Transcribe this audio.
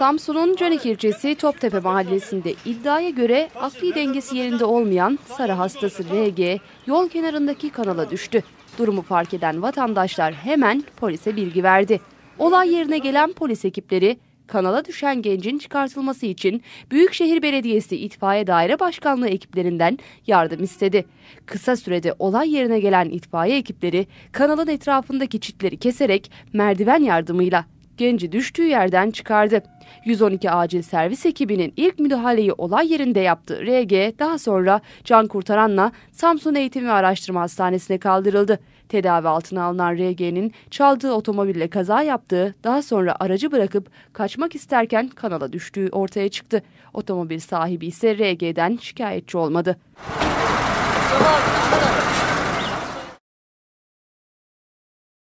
Samsun'un Canik ilçesi Toptepe mahallesinde iddiaya göre akli dengesi yerinde olmayan sarı hastası RG yol kenarındaki kanala düştü. Durumu fark eden vatandaşlar hemen polise bilgi verdi. Olay yerine gelen polis ekipleri kanala düşen gencin çıkartılması için Büyükşehir Belediyesi İtfaiye Daire Başkanlığı ekiplerinden yardım istedi. Kısa sürede olay yerine gelen itfaiye ekipleri kanalın etrafındaki çitleri keserek merdiven yardımıyla genci düştüğü yerden çıkardı. 112 acil servis ekibinin ilk müdahaleyi olay yerinde yaptı. RG daha sonra can kurtaranla Samsun Eğitim ve Araştırma Hastanesi'ne kaldırıldı. Tedavi altına alınan RG'nin çaldığı otomobille kaza yaptığı, daha sonra aracı bırakıp kaçmak isterken kanala düştüğü ortaya çıktı. Otomobil sahibi ise RG'den şikayetçi olmadı. Tamam, tamam.